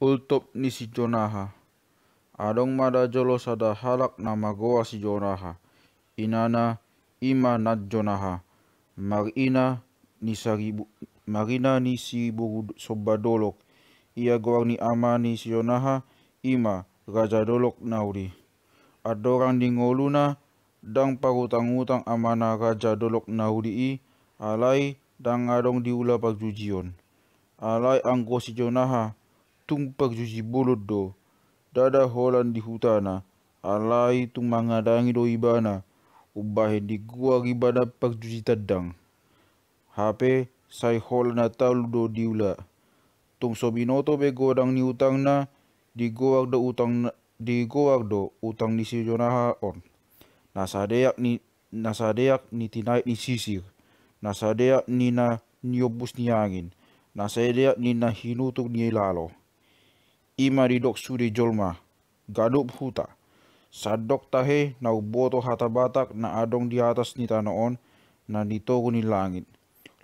ultop ni si jonaha adong mada jolo sada halak nama goa si jonaha inana ima nat jonaha marina ni saribu marina ni si buru soba dolok ia gorni ni si jonaha ima raja dolok nauri adorang di ngoluna dang parutang-utang amana raja dolok nauri i alai dang adong diula pagjujion alai angko si jonaha tumpak juji bolot do. Dada holan di hutana, alai tung mangadangi do ibana. Ubahe di gua ribana pak juji tadang. Hape sai holana talu do diula. Tung sobinoto be godang ni utang na, di gua do utang di gua do utang ni si jonaha on. Nasadeak ni nasadeak ni tinai ni sisir. Nasadeak ni na niobus ni angin. Nasadeak ni na hinutuk ni lalo ima dok suri jolma gadup huta sadok tahe nau boto hata batak na adong di atas ni tanoon na ditogo ni langit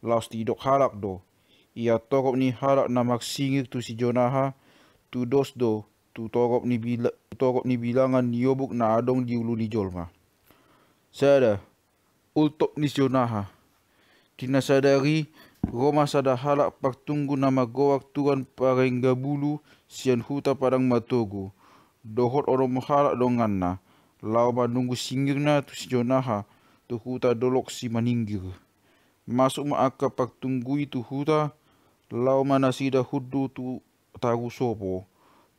laos tidok halak do ia tokop ni halak na maksingik tu si jonaha tu dos do tu tokop ni bila tokop ni bilangan niobuk na adong di ulu ni jolma sada ultok ni jonaha kina Roma sada halak tunggu nama goak tuan parengga bulu sian huta padang matogu dohot oro mahara donganna lau manunggu singirna tu si jonaha tu huta dolok si maninggir masuk ma aka pak tunggui tu huta lau manasida hudu tu tahu sopo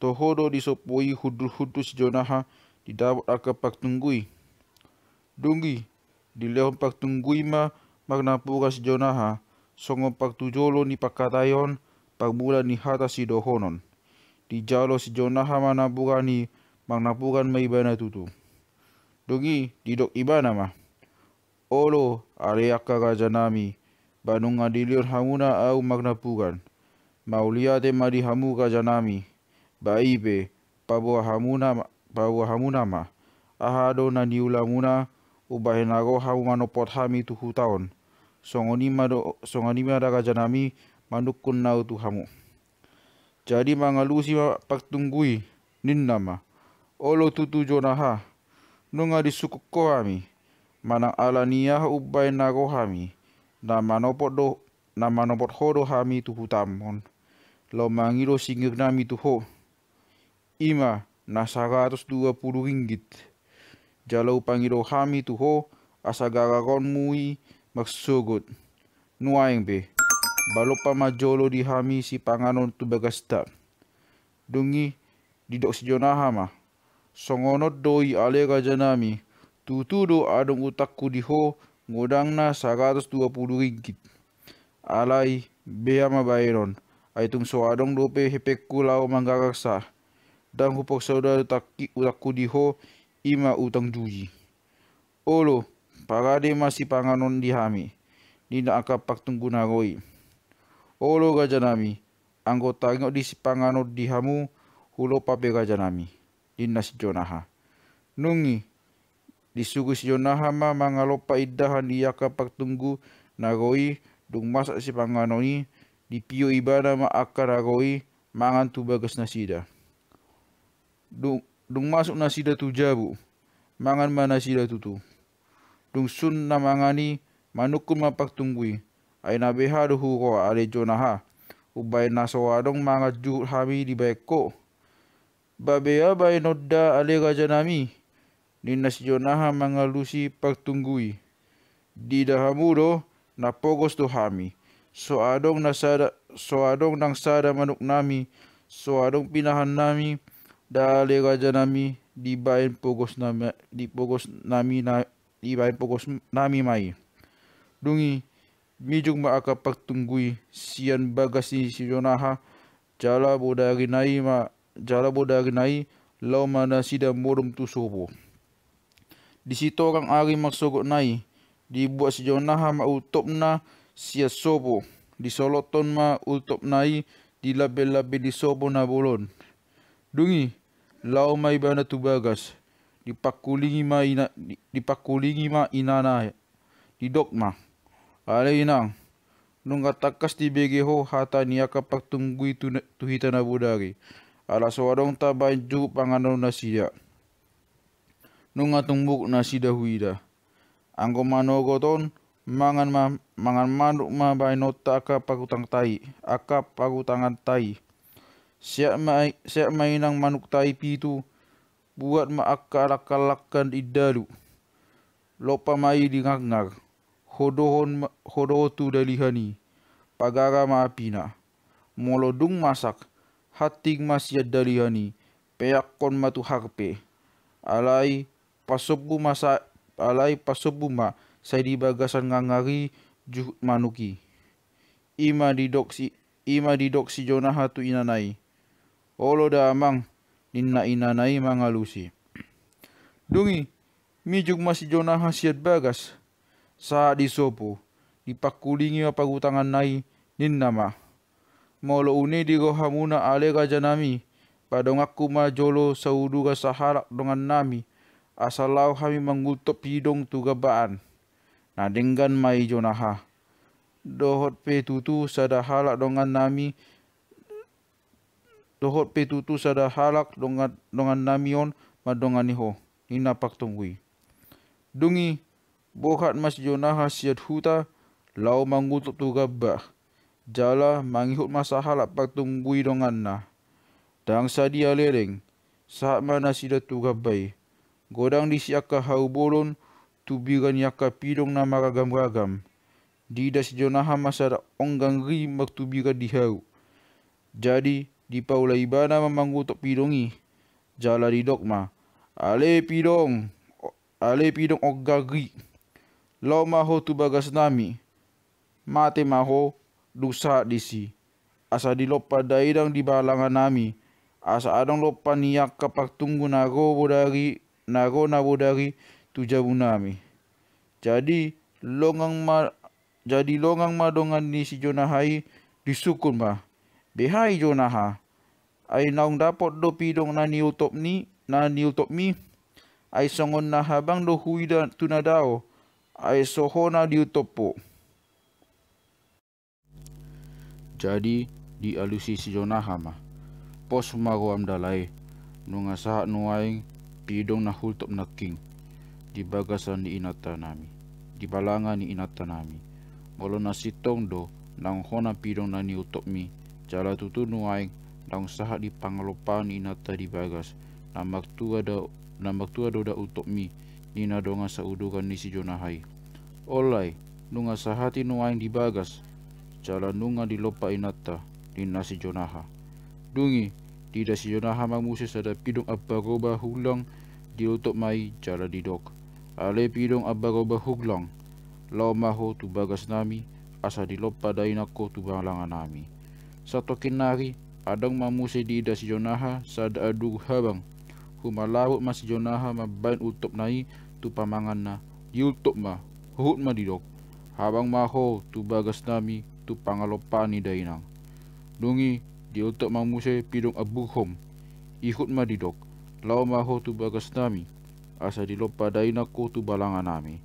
tohodo disopoi huddu huddu si jonaha di dawat aka pak tunggui dungi di leon pak tunggui ma magna pura si jonaha songo pak tujolo ni pakatayon pak mula ni hata si dohonon di jalo si jona hama na bugani mang na bugan tutu dogi di dok ibana ma olo ale akaga janami banunga dilior hamuna au magna bugan mauliate mari hamu janami baibe pabo hamuna pabo hamuna ma ahado na niulamuna ubahinago hamu pot hami tuhu taon songonima do songonima daga janami manukun nau tuhamu jadi Pak tunggui, ninnama. Olo tutu jonaha. Nunga disukuk kami, Manang alaniyah ubay nagohami. Nama nopot do nama nopot hodo hami tuhu tamon. Lo mangiro singgir nami tuho. Ima na 120 ringgit. Jalau pangiro hami tuho asagaragon mui maksugut. Nuaing beh pa majolo dihami si panganon tu bagasta. Dungi didok sejonahama. Songonot doi alega janami. Tutudo adong utakku diho ngodangna 120 ringgit. Alai ma bayron. Aitung so adong dope hepekku lau manggaraksa. Dan hupok saudara takki utakku diho ima utang juji. Olo, parade masih panganon dihami. Nina akapak tunggu roi nami, anggo anggota di disipangano dihamu, hulo pape Di dinas jonaha. Nungi, disugus jonaha ma mangalopa idahan iyaka paktunggu nagoi, dung masak sipanganoni, dipio ibada ma akaragoi, mangan tu bagas nasida. Dung, dung masuk nasida tu jabu, mangan ma nasida tutu. Dung sun na mangani, manukun mapak tunggui, aina beharuhu ko ale jonaha ubai nasawadong manga juhur hami di baiko babea bay nodda ale gajanami jona ha manga lusi pagtunggui di dahamuro na pogos to hami soadong nasada soadong nang sada manuk nami soadong pinahan nami dale gajanami di bain pogos nami di pogos nami na di bain pogos nami mai dungi mijung ma aka pagtunggui sian bagas ni si Jonaha jala bodari nai ma jala bodari nai lau mana sida murum tu sobo di situ orang ari masogok nai dibuat si Jonaha ma utopna sia sobo di soloton ma utop nai di label-label di sobo na bolon dungi lau mai bana tu bagas dipakulingi ma ina dipakulingi ma inana di dogma alaina nunga takas di bege ho hata ni akapak tunggui tu hitana budari ala sawadong ta baju pangano nasia nunga tumbuk nasida huida anggo goton mangan ma mangan manuk ma nota aka pakutang tai aka pakutangan tai siak ma siak mainang manuk tai pitu buat ma akka lakalakkan idalu lopa mai di ngak hodohon hodotu dalihani pagara maapina molodung masak hatig masyad dalihani peyakon matu harpe alai pasobu masa alai pasobu ma di bagasan ngangari juh manuki ima didoksi ima didoksi jona hatu inanai olo da amang ninna inanai mangalusi dungi mijuk masih jona hasiat bagas sa disopo dipakulingi apa gutangan nai nin nama molo uni di gohamuna ale ga janami padong aku ma jolo saudu ga saharak dengan nami asalau kami mangutop pidong tu gabaan nadenggan mai jonaha dohot pe tutu sada halak dengan nami dohot pe tutu sada halak dengan dengan nami on madongani ho ina pak tunggui dungi Bohat mas jonah hasiat huta, lau mangutuk tu gabah. Jala mangihut masa halak pak tunggui dongan na. Dang sadia lering, saat mana sida tu gabai. Godang di siaka hau bolon, tubigan yaka pidong nama ragam-ragam. Di si jonah masa da onggang ri mak tubigan di hau. Jadi, di paula ibana memangutuk pidongi. Jala di dogma. Ale pidong, ale pidong oggagrik. lau maho tu bagas nami. Mate maho dusa disi. Asa di dilopa daidang di balangan nami. Asa adang lopa niak kapak tunggu nago bodari nago nabodari tujabu nami. Jadi longang ma jadi longang madongan ni si Jonahai disukun ma. Behai Jonaha. Ai naung dapat do pidong nani utop ni nani utop mi. Ai songon nahabang do huida tunadao sohona diutopo. Jadi di alusi Jonah hama. Pos mago amdalai nunga sahat nuaing pidong na naking. Di bagasan ni inata nami. Di balangan ni inata nami. Molo na sitong do nang hona pidong na ni mi. Jala tutu nuaing nang sahat di pangalopan ni inata di bagas. Namak tua do namak tua do da utop mi Nina donga ni si jonahai. Olai, nunga sahati di dibagas. Jalan nunga di lopa inata, di nasi jonaha. Dungi, tidak si jonaha mamusi sadap kidung abagoba hulang, utop mai jalan didok. Ale pidung abagoba hulang. Lau maho tu bagas nami, asa lopa dainako tu banglangan nami. Satu kinari, adang mamusi di si jonaha sada adu habang. Humalawut mas jonaha mabain utop nai, tu pamangan na, yultok ma, huhut ma didok, habang maho tu bagas nami tu ni dainang. Dungi, diultok ma muse pidong abuhom, ihut ma didok, lao maho tu bagas nami, asa dilopa dainako tu balangan nami.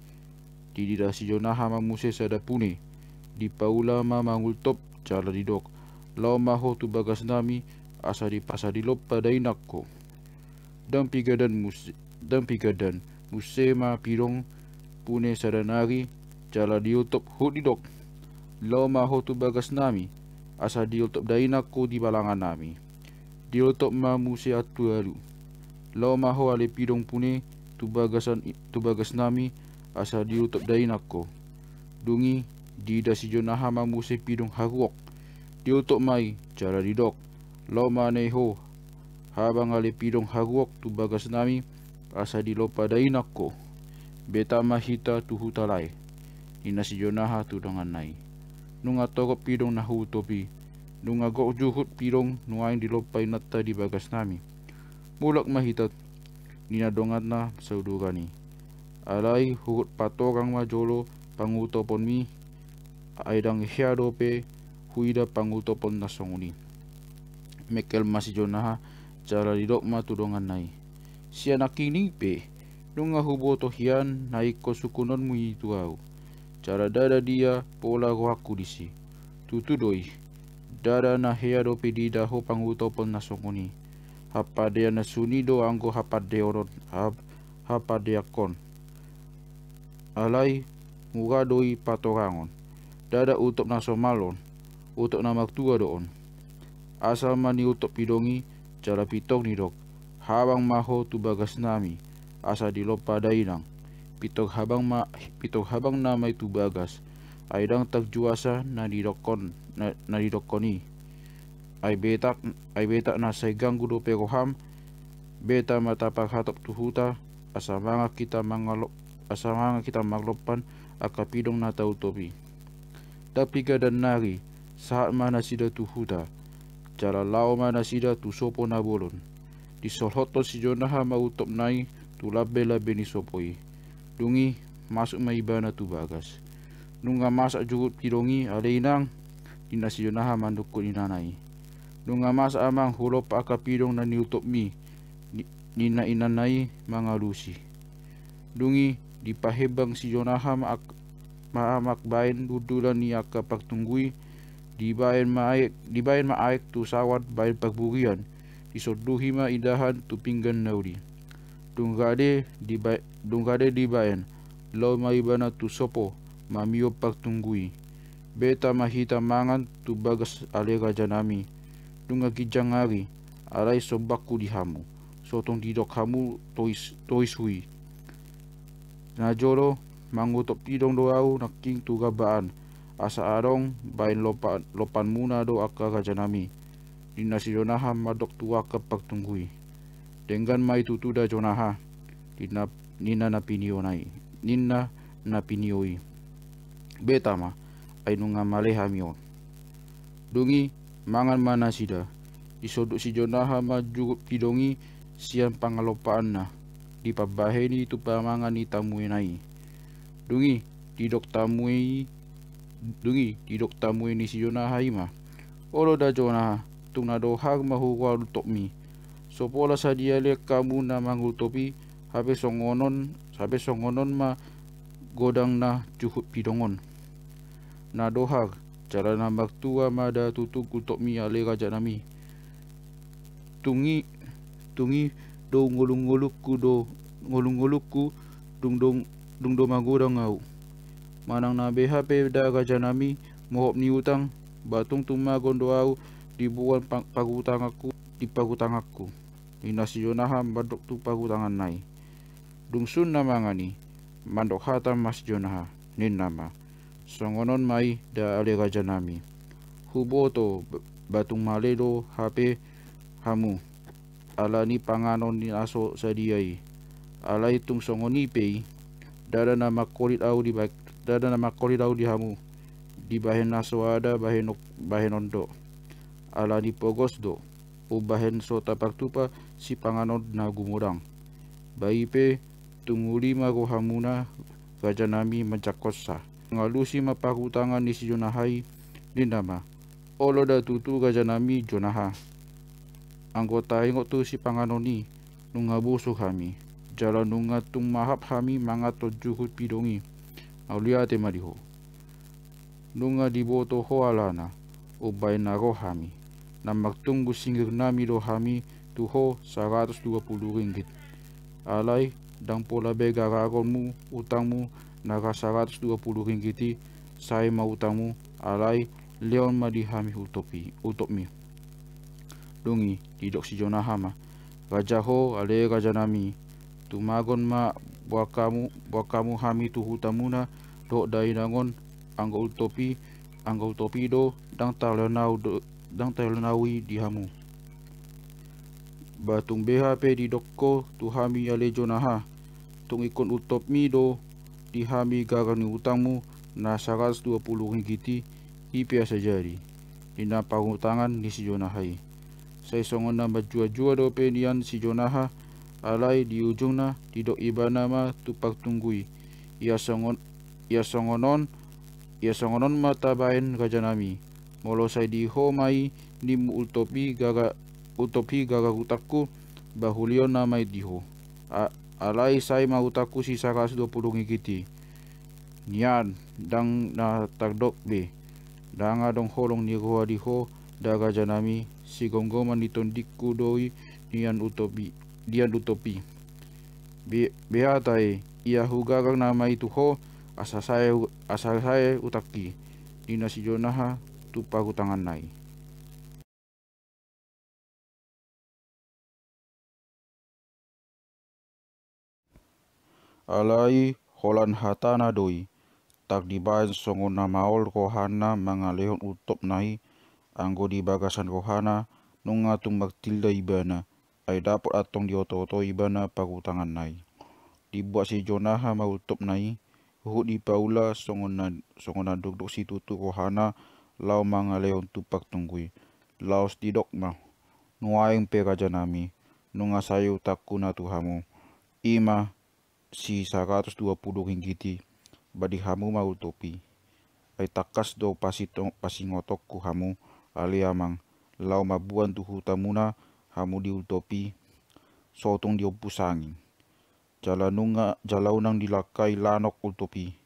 Dididasi jonaha ma muse pune, di paula ma mangultop cara didok, lao maho tu bagas nami, asa dipasa dilopa dainako. Dan pigadan muse, dan pigadan, Musema Pirong Pune Saranari Cala Diutup Hudidok Loma tu Bagas Nami Asa Diutup Dainaku di Balangan Nami Diutup Ma Muse Atualu Loma Ho Ale Pirong Pune tu tu bagas Nami Asa Diutup Dainaku Dungi di dasi Jonah Ma Muse Pirong Haruok Diutup Mai Cala Didok Loma Neho Habang Ale Pirong Haruok Tubagas Nami Tubagas Nami asadilo padainako beta mahita tuhu talai ina si jonaha tu dongan nai nunga togop pidong nahu topi nunga go juhut pidong nuaing dilopai natta di bagas nami mulak mahita nina dongat na saudugani alai hukut patogang majolo panguto pon mi aidang hiadope huida panguto pon nasonguni mekel masih jonaha cara didok ma tudongan nai siya pe, nung nga hubo to hiyan na iko sukunon mo ituaw. Cara dada dia pola ko aku disi. doi dada na heya do pedida ho pangutopon na hapa Hapadea na do anggo hapadeoron hab kon. Alai muga doi patorangon. Dada utop nasomalon, utop na tua doon. Asal mani utop pidongi, cara pitok ni dok habang maho tubagas nami asa dilopa dainang pitok habang ma pitok habang nama itu bagas aidang tak juasa na didokon na, na didokoni ai betak ai betak na ganggu pekoham beta mata pakhatop tuhuta, asa manga kita mangalok, asa manga kita maglopan akapidong na natautopi. tapi gadan nari saat mana sida tuhuta cara lau mana sida tu sopo na bolon di solhoto si jonaha mautop nai tulabe labe ni sopoi. Dungi masuk maibana tu bagas. Nunga masak jugut kidongi aleinang si jonaha mandukun inanai. Nunga masak amang hulop akapidong na niutop mi. Nina inanai mangalusi. Dungi di pahebang si jonaha ma maamak bain dudulan ni akapak tunggui. di bain ma maaik tu sawat bain pagburian isuduhima idahan tupinggan nauri. Dungade di dungade di bayan. Lau mai bana tu sopo mamio pak tunggui. Beta mahita mangan tu bagas alega janami. Dunga kijang hari arai sobakku di Sotong didok hamu tois tois hui. Najoro mangutop tidong doau nak king tu gabaan. Asa arong bain lopan lopan muna do akka gajanami. di jonaha madok tua kepak tunggui dengan mai tutuda jonaha dina nina nai, nina napinioi betama ainunga maleha mion dungi mangan mana sida isoduk si jonaha majugup kidongi siang pangalopaan na di pabaheni tu pamangan ni tamui nai dungi didok tamui dungi didok tamui ni si jonaha ima olo da jonaha tung na dohar mahuwa mi, So pola sa diale kamu na mangutopi habe songonon habe songonon ma godang na cuhut pidongon. Na dohar cara na magtua ma da tutuk mi ale raja nami. Tungi tungi do ngulung ku do ngulung ku, dung-dung dung-do godang au. Manang na beha pe da raja nami mohop ni utang batung tuma gondo au dibuat pagu tangaku di pagu tangaku inasi jonaha mandok tu pagu tangan nai dungsun nama ngani mandok hata mas jonaha nin nama songonon mai da ale nami, huboto batung malelo hape hamu alani panganon ni aso sadiai alai tung songoni pei dada nama kolit au di dada nama kolit au di hamu di bahen aso ada bahen bahen ondo ala do ubahen so tapak tupa si panganod na gumurang. pe tunguli ko hamuna gajanami mancakosa. Ngalusi mapakutangan ni si Jonahay dinama. Olo da tutu gajanami Jonaha. Anggota ingot tu si panganoni nungabu suhami Jalan nunga tung mahap hami mga tojuhut pidongi. Aulia te Nunga diboto ho alana ubaina rohami. Na magtunggu singgir nami rohami tuho 120 ringgit. Alay, dang pola bega mu utangmu naga 120 ringgiti saya mau utangmu alay leon madihami utopi utopmi. Dungi didok si jonahama. Raja ho ale raja nami. Tumagon ma buakamu buakamu hami tuhutamuna dok dainangon anggo utopi angle torpedo dang tạo dang nào đang di hamu batung BHP di dokko tuhami hami ale jonaha tung ikon utop mido di hami gagani utangmu na 120 ringgiti ipiasa jari di napangutangan ni si jonahai Saya isongon na majua-jua do penian si jonaha alai di ujung na di dok iba nama tupak tunggui ia songon ia songonon ia sangonon mata nami gajanami. sai di homai di utopi gaga utopi gaga utaku bahulio namai diho. A, alai sai mautaku sisa kas 20 ngikiti. Nian dang na tagdok be. Danga dong holong ni diho daga nami si gonggoman ditondiku doi nian utopi dian utopi. Be, beatai ia hugagang namai tuho Asal saya utaki nina sijonaha tupaku tangan nai alai holan hatana doi tak dibayan songona maol kohana mangalehon utop nai anggo di bagasan kohana nunga tumbak tilda ibana ai dapot atong dioto-oto ibana paku tangan nai dibuat si jonaha mau utop nai hudi paula songona songona dok situ tu kohana lau manga leon tupak tunggui laos tidok ma nuaing pe raja nami nunga sayu takuna tuhamu ima si 120 ringgiti badi hamu mau topi ai takas do pasi pasingotok ku hamu ali amang lau mabuan tuhu tamuna hamu utopi, sotong diopusangin jalanunga jalaunang dilakai lanok utopi.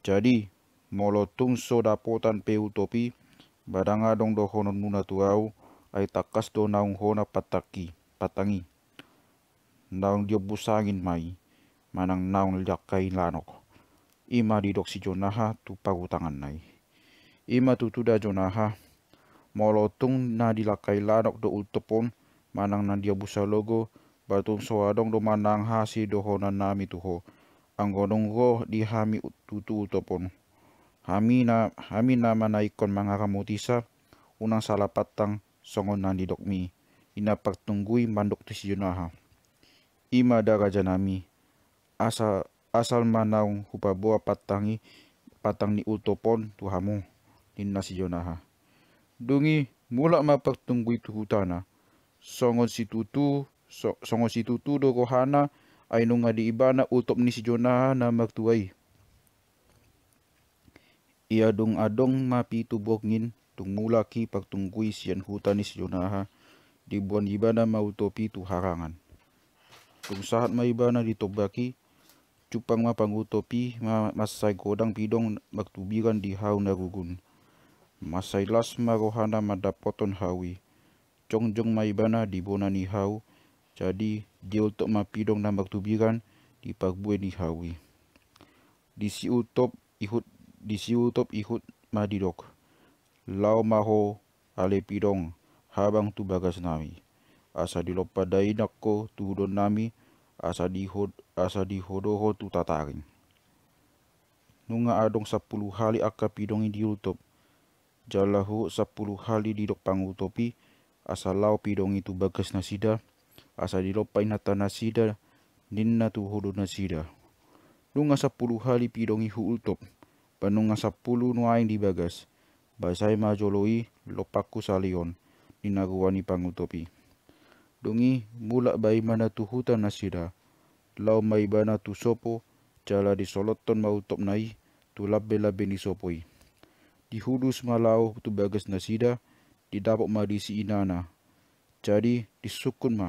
Jadi, molotong sodapotan pe utopi, badanga dong dohonon muna tuau, ay takas do naung hona pataki, patangi. Naung dia busangin mai, manang naung liakai lanok. Ima didok si jonaha tu pagu nai. Ima tutuda jonaha, molotung na dilakai lanok do utopon, manang na busa logo, batu soa dong do manang nami tuho. Anggonong go di hami tutu utopon. Hami na hami na manaikon mga kamutisa. Unang salapatang songon nandi dokmi. Inapagtungguy mandok tu si Junaha. Ima daraja nami. Asa asal manaung hupaboa patangi patang ni utopon tuhamu. Ninna si Junaha. Dungi mula mapagtungguy tuhutana. Songon si tutu so, songo si tutudo ko hana ay nung nga diibana utop ni si Jonah na magtuway. Ia dong adong mapi ngin tungmula ki pagtungkuy siyan huta ni si Jonah di buwan ibana mautopi tu harangan. Kung sahat maibana ditobaki, cupang mapangutopi ma masay godang pidong magtubiran di hau gugun. Masay las marohana madapoton hawi. Congjong maibana di bonani hau, jadi dia untuk mapidong dan bertubiran di pagbuai di hawi. Di si utop ihut di si utop ihut madidok. Lau maho ale pidong habang tu bagas nami. Asa dilopadai nakko tu don nami asa dihod asa dihodoho tu tataring. Nunga adong sepuluh hali akka di utop. Jalahu sepuluh hali didok pangutopi asa lau pidong tu bagas nasida asa dilopa nata nasida ninna tuhudu nasida nunga sapuluh hali pidongi huultop panunga sapuluh nuaing dibagas basai majoloi lopaku salion ninaguani pangutopi dongi mula bai mana tuhuta nasida lau mai bana tu sopo cala soloton mau top nai tulap bela beni sopoi dihudus malau tu bagas nasida didapok madisi inana jadi disukun ma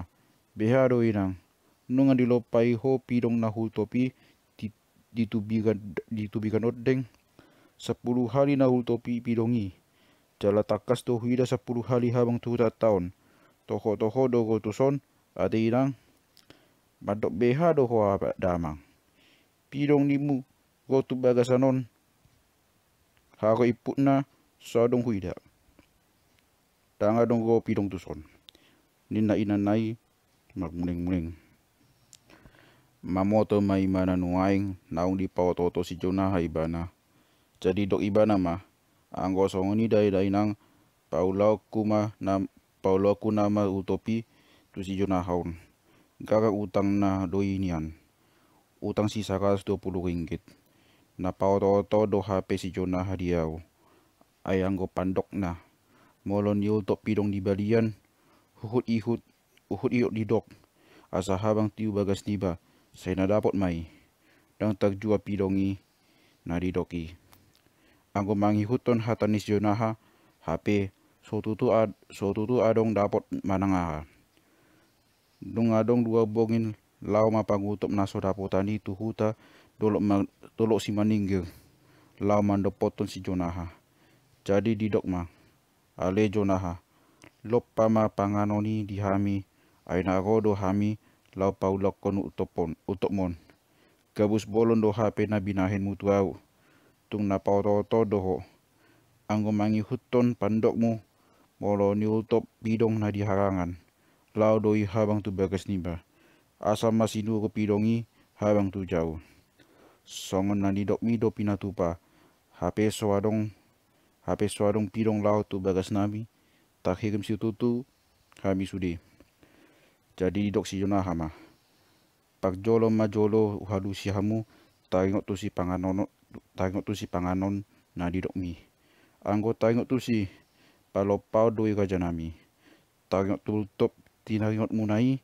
beharo irang nunga dilopai ho pirong nahu topi ditubigan ditubigan odeng sepuluh hari nahultopi topi pirongi jala takas to huida sepuluh hari habang tuta tahun toho toho dogo tuson ade irang madok beha doho apa damang pirong nimu gotu bagasanon hago iputna sodong huida tanga dong go pirong tuson nina nai magmuling-muling. Mamoto may mananuaing naong di pautoto si Jonah ibana. Jadi dok ibana nama ang kosong ni day-day nang paulaw kuma na paulaw ko nama utopi, tu si houn, Gaga utang na doi niyan. Utang si 20 ringgit. Napautoto do pe si Jonah diaw. Ay ang pandok na. Molon yutok pidong di balian. Huhut-ihut uhud iyo didok, dok asa habang tiu bagas tiba saya na dapot mai dang tak jua pidongi na di doki anggo mangi huton hatanis jonaha HP tutu ad tutu adong dapot manangaha dong adong dua bongin lau mapangutup naso dapotani tuhuta dolok dolok si maningge lau poton si jonaha jadi didok ma ale jonaha loppa ma panganoni dihami aina do hami lau paulok konu utopon utokmon gabus bolon doha pena binahin mutuau tung na pauroto doho anggo mangi huton pandokmu molo ni utop bidong na di harangan lau doi habang tu bagas niba asal masinu ko pidongi habang tu jauh songon na didok do pinatupa hape soadong hape soadong pidong lau tu bagas nami tak higim si tutu kami sudah. Jadi dok si Jonah hama. Pak jolo ma jolo uhalu si hamu tengok tu si panganon tengok tu si panganon na dok mi. Anggo tengok tu si palopau doi kajanami. Tengok tu top tinaringot munai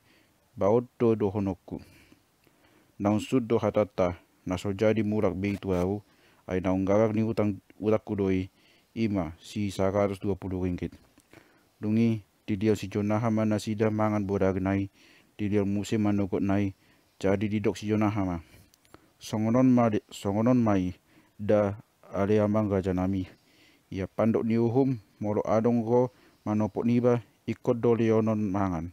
baot do do honoku. Nang sud do hatata naso jadi murak bei tuau ay naunggarak ni utang utak doi ima si 120 ringgit. Dungi diau si Jonaha na sida mangan borag nai didiaw muse manukot nai jadi didok si Jonaha ma ah. songonon ma songonon mai da ale amang gajanami ia pandok ni uhum molo adong go manopok niba ikot doleonon mangan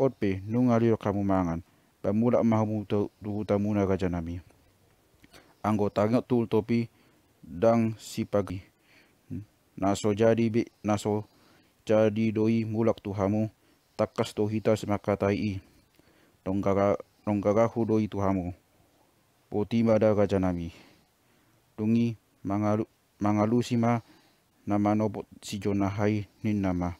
otpe nungalio kamu mangan pamula mahamu tuhutamuna gajanami anggota tul topi dang si pagi hmm. naso jadi bi naso jadi doi mulak tuhamu takas tohita semakatai tonggara tonggarahu doi tuhamu poti mada gajanami Dungi mangalu mangalusima nama nopo si jonahai nin nama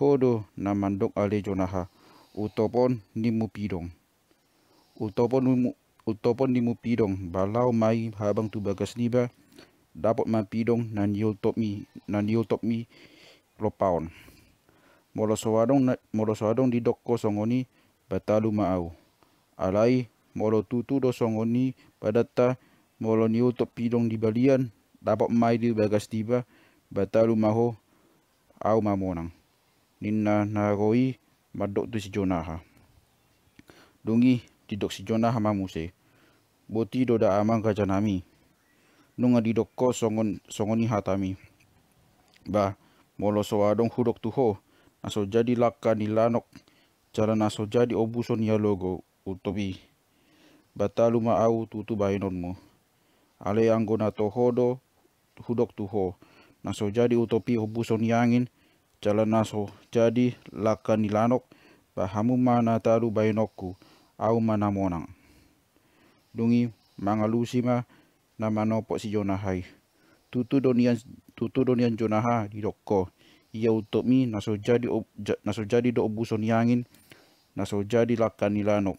hodo dok ale jonaha utopon nimu pidong utopon nimu utopon nimu pidong balau mai habang tu bagas niba dapat mampidong nan yul top mi nan yul top mi lo Molo soadong, molo soadong di dokko songoni batalu maau. Alai molo tutu do songoni padata molo niutok pidong di balian dapat mai di bagas tiba batalu maho au mamonang. Ninna naroi madok tu si jonaha. Dungi didok si jonaha mamuse. Boti do da amang kajanami. Nunga di dokko songon songoni hatami. Bah, molo so adong hudok tuho naso jadi laka ni lanok cara naso jadi obuson ya logo utobi batalu au tutu bainon mo ale na tohodo hudok tuho naso jadi utopi obuson yangin cara naso jadi laka ni lanok bahamu mana talu bainokku au mana monang dungi mangalusi ma na manopok si Jonahai. hai tutu donian jonaha di dokko ia untuk mi naso jadi ob, ja, naso jadi do obuson yangin naso jadi lakanilano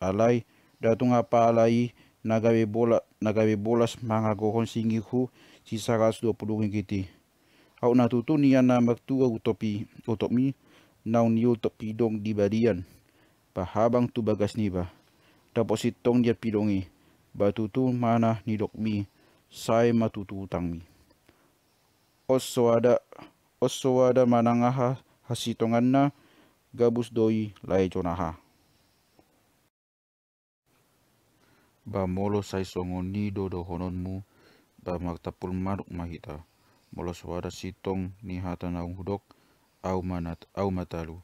alai datung apa alai nagawe bola nagawe bolas mangagohon singihu sisaras 20 kiti au natutu niya na tua utopi utopi naun niyo topidong di badian pahabang tubagas niba tapos itong dia pidongi batutu mana dokmi? sai matututang mi. Oswada, oswada manangaha hasitongan na gabus doi lai jonaha. Ba molo sai songon ni dodo hononmu, ba magtapul maruk mahita. Molo swada sitong ni naung hudok, au manat au matalu.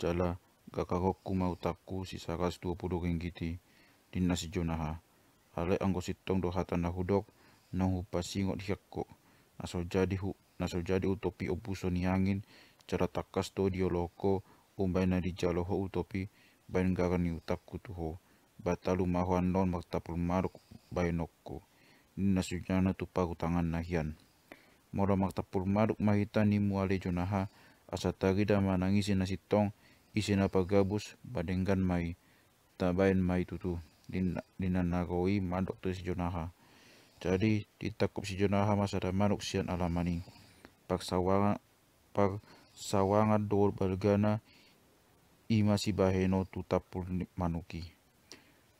Jala gakakokku mautaku sisakas dua puluh genggiti, dinasi jonaha. Ale anggo sitong do na hudok, nang pasingot hiako naso jadi hu naso jadi utopi opuso ni angin cara takas to dioloko umbai na di jaloho utopi bain gagan ni utap kutuho batalu mahuan non maktapul maruk bainokko naso jana tupaku tangan nahian mora maktapul maruk mahita ni muale jonaha asa tagida manangisi nasitong isi pagabus badenggan mai tabain mai tutu din dinanagoi madok tu si jonaha jadi ditakup si jonaha masada manuk sian alamani. pak sawangan dor balgana ima si baheno tutapul manuki.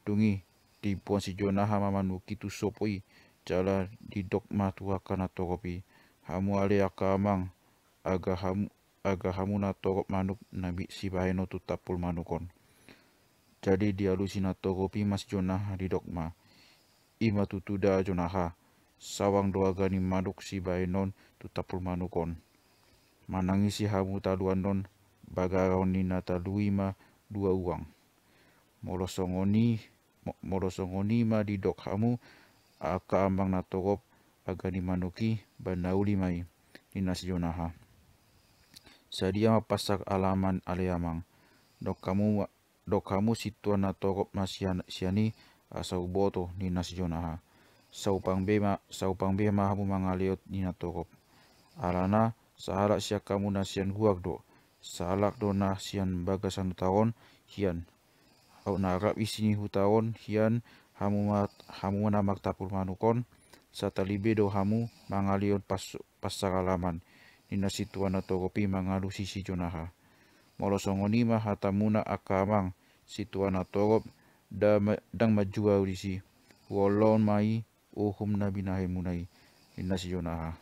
Dungi di puan si jonaha manuki tu sopoi jala di dogma tua kana toropi. Hamu ale akamang aga hamu aga hamu na torop manuk nabi si baheno tutapul manukon. Jadi di alusina toropi mas Jonah di dogma ima tutuda jonaha sawang gani manuk si non tutapul manukon si hamu taluan non ni nata ima dua uang molosongoni molosongoni ma didok hamu aka ambang natogop agani manuki banauli mai dinas jonaha sadia mapasak alaman aliamang, dok kamu dok kamu situan natogop siani asa uboto ni nasyonaha sa upang bema sa upang bema habu mga liot ni natukop alana sa halak siya kamu na siyan sa halak do na siyan bagasan taon hian au na isini hutaon hian hamu mat hamu na magtapul manukon sa talibe do hamu mga pas, pasakalaman ni nasituan na tukopi mga lusi si Jonaha. ma hatamuna akamang situan na tukop dang majua urisi walon mai ohum nabi nahe munai si jonaha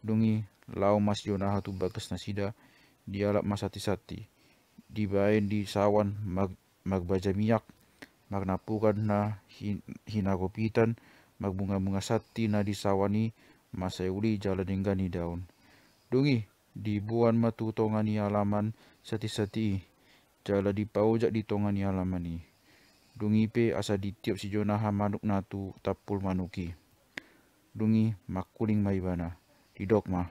dungi lau mas jonaha tu bagas nasida dialap masati sati bain di sawan mag magbaja miyak magnapukan na hinagopitan magbunga-bunga sati na disawani jalan enggani daun dungi dibuan matu tongani alaman sati-sati jala dipaujak di tongani alamani Dungi pe asa ditiap si jonaha manuk natu tapul manuki. Dungi makuling maibana. Didok ma.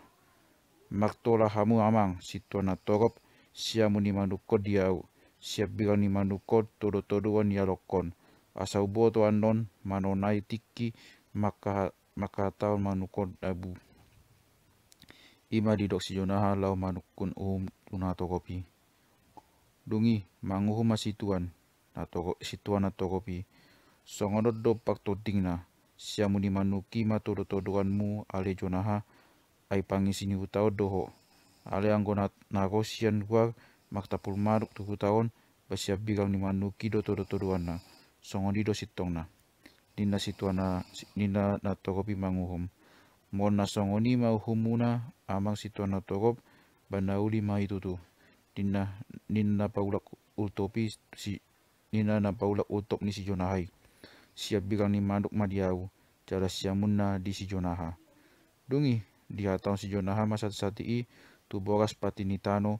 Maktola hamu amang situana torop siamuni manukod diau. Siap bilang ni manukod todo-todoan yalokon. Asa ubo to anon manonai tiki maka maka taon manukod abu. Ima didok si jonaha lau manukun um tuna kopi. Dungi manguhu masih tuan na togo situa na togopi songonot do paktoding na siamu ni manuki matodo mu ale jonaha ai pangisini utao doho ale anggona nagosian gua maktapul maruk tuku tahun basiap bigang ni manuki do na songon songoni do na. nina situana nina na togopi manguhum na songoni humuna amang situana togop banauli tu nina nina paulak utopi si nina na paula utop ni si Jonahai. Siap bigang ni Manuk Madiau, cara siya munna di si Jonaha. Dungi, dia taon si Jonaha masa sati i, tu boras tano,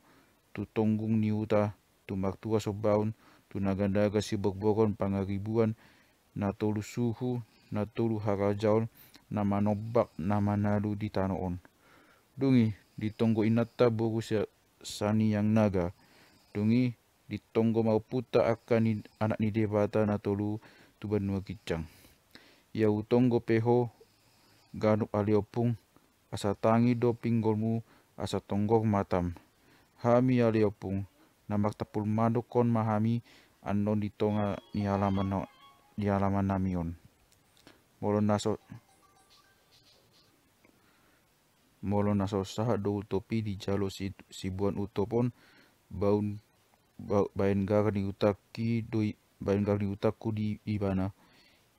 tu tonggung niuta, tu maktua sobaun, tu nagandaga si bogbogon pangaribuan, na tolu suhu, na tolu harajaon, na manobak na manalu di on. Dungi, tonggo inata bogo siya sani yang naga. Dungi, ditonggo mau puta akan anak ni debata na tolu tuban kicang. Ia utonggo peho ganup aliopung asa tangi do pinggolmu asa tonggok matam. Hami aliopung namak tepul madok kon mahami anon ditonga ni halaman no, di halaman namion. Molon naso Molon naso saha do utopi di jalo si, sibuan utopon baun baengar ni utaki doi baengar ni utaku di ibana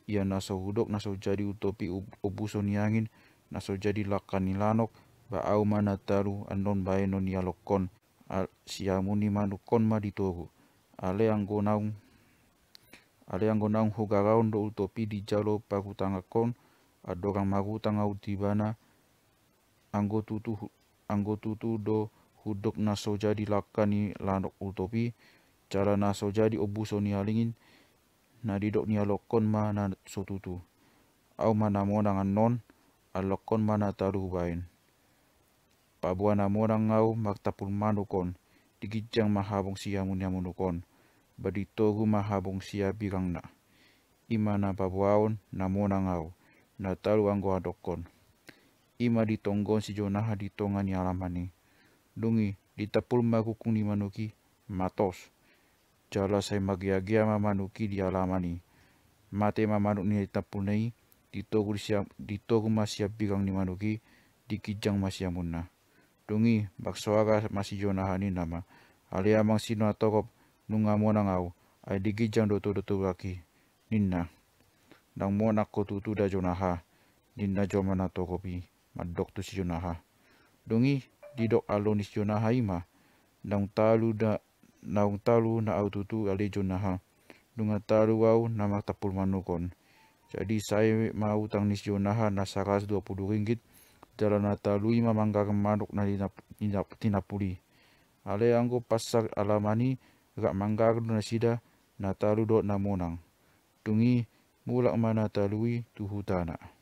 ia naso hudok naso jadi utopi obuso ni angin naso jadi lakanilanok lanok ba au mana taru anon baeno ni alokon al siamu ni manukon ma ditoru ale anggonaung ale anggonaung hugaraun do utopi di jalo pakutangakon adorang marutang au tibana anggo tutu anggo tutu do kudok naso jadi lakani lanok utopi cara naso jadi obuso ni halingin na didok ni alokon ma na tutu au manamo dangan non alokon ma na taruh bain namo morang au magtapul manukon digijang mahabong siya munyamunukon baditogu mahabong siya birang na ima na pabuaon namo monang au na talu anggo adokon ima ditonggon si Jonah ditongan ni alamani dungi ditepul makukung di manuki matos. Jala saya magiagia mamanuki di alamani. Mate mamanuk ni ditepul nei ditogu siap ditogu masih bigang di manuki dikijang masih amunna. Dungi baksoaga masih jonahani nama. Alia mang sino atokop nunga monangau ai do dotu dotu laki ninna. Nang mona ko tutu da jonaha ninna jomana tokopi madok tu si jonaha. Dungi dok alonis jona haima Naung talu na, naung talu na aututu ale jona ha dunga talu wau na tapul manukon jadi saya mau tang nis na ha nasaras 20 ringgit jalan talu ima mangga kemanuk na tinapuli ale anggo pasar alamani gak mangga na sida na talu dot namonang tungi mulak mana talui tu hutana